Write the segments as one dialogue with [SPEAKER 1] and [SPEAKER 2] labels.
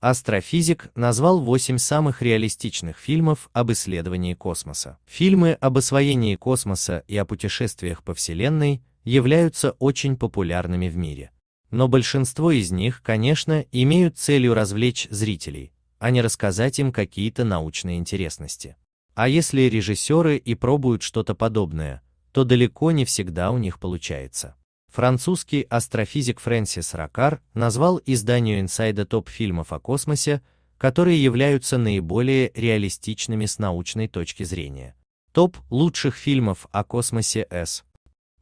[SPEAKER 1] Астрофизик назвал 8 самых реалистичных фильмов об исследовании космоса. Фильмы об освоении космоса и о путешествиях по Вселенной являются очень популярными в мире. Но большинство из них, конечно, имеют целью развлечь зрителей, а не рассказать им какие-то научные интересности. А если режиссеры и пробуют что-то подобное, то далеко не всегда у них получается. Французский астрофизик Фрэнсис Ракар назвал изданию Inside топ фильмов о космосе, которые являются наиболее реалистичными с научной точки зрения. Топ лучших фильмов о космосе С.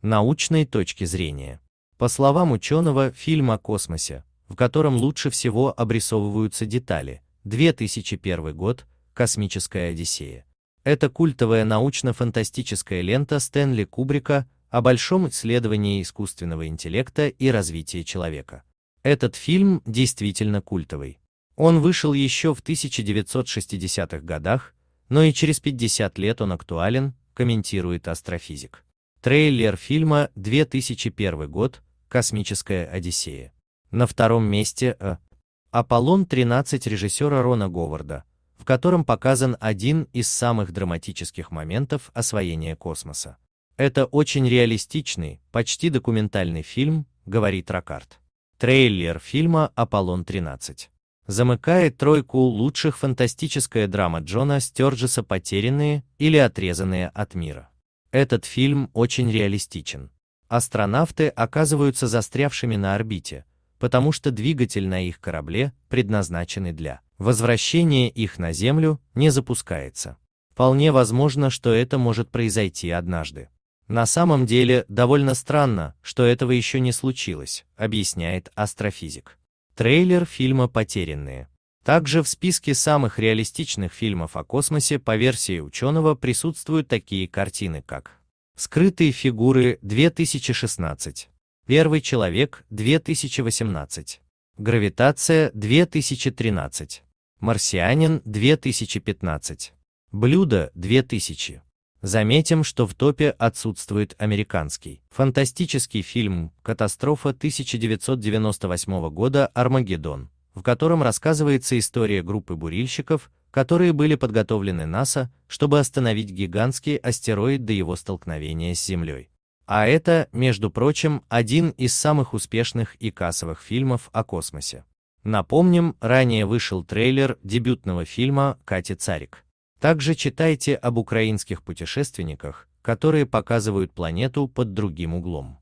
[SPEAKER 1] Научной точки зрения. По словам ученого, фильм о космосе, в котором лучше всего обрисовываются детали, 2001 год, «Космическая Одиссея». Это культовая научно-фантастическая лента Стэнли Кубрика, о большом исследовании искусственного интеллекта и развитии человека. Этот фильм действительно культовый. Он вышел еще в 1960-х годах, но и через 50 лет он актуален, комментирует астрофизик. Трейлер фильма 2001 год «Космическая Одиссея». На втором месте э, «Аполлон-13» режиссера Рона Говарда, в котором показан один из самых драматических моментов освоения космоса. Это очень реалистичный, почти документальный фильм, говорит Рокарт. Трейлер фильма «Аполлон-13». Замыкает тройку лучших фантастическая драма Джона Стерджеса «Потерянные» или «Отрезанные от мира». Этот фильм очень реалистичен. Астронавты оказываются застрявшими на орбите, потому что двигатель на их корабле, предназначенный для возвращения их на Землю, не запускается. Вполне возможно, что это может произойти однажды. На самом деле, довольно странно, что этого еще не случилось, объясняет астрофизик. Трейлер фильма «Потерянные». Также в списке самых реалистичных фильмов о космосе по версии ученого присутствуют такие картины, как «Скрытые фигуры» 2016, «Первый человек» 2018, «Гравитация» 2013, «Марсианин» 2015, «Блюдо» 2000. Заметим, что в топе отсутствует американский фантастический фильм «Катастрофа» 1998 года «Армагеддон», в котором рассказывается история группы бурильщиков, которые были подготовлены НАСА, чтобы остановить гигантский астероид до его столкновения с Землей. А это, между прочим, один из самых успешных и кассовых фильмов о космосе. Напомним, ранее вышел трейлер дебютного фильма «Катя Царик», также читайте об украинских путешественниках, которые показывают планету под другим углом.